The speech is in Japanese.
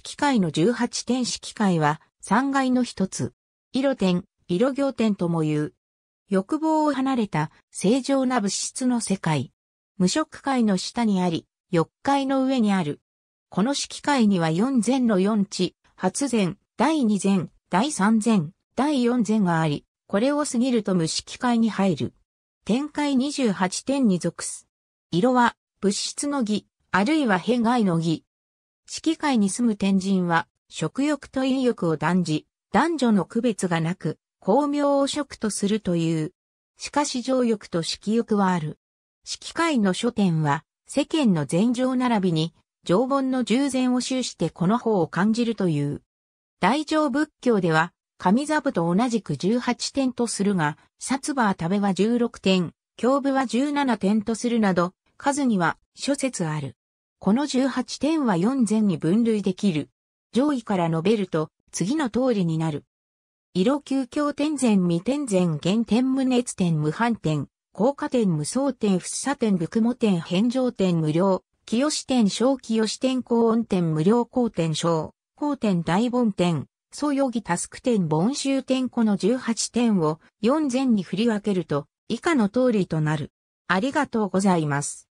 揮会の18点揮会は3階の一つ。色点、色行点とも言う。欲望を離れた正常な物質の世界。無色界の下にあり、欲界の上にある。この揮界には四禅の四地、初禅、第二禅、第三禅、第四禅があり、これを過ぎると無色界に入る。展開28点に属す。色は、物質の儀、あるいは変外の儀。季界に住む天神は、食欲と飲欲を断じ、男女の区別がなく、巧妙を食とするという。しかし情欲と色欲はある。季界の書店は、世間の禅情並びに、常本の従前を修してこの方を感じるという。大乗仏教では、神座部と同じく18点とするが、札馬食べは16点、教部は17点とするなど、数には諸説ある。この18点は4前に分類できる。上位から述べると、次の通りになる。色急強点前未点前原点無熱点無反点、効果点無双点不差点伏雲点返上点無料、清し点小清し点高音点無料高点小、高点大本点、総予義タスク点盆修点この18点を4前に振り分けると、以下の通りとなる。ありがとうございます。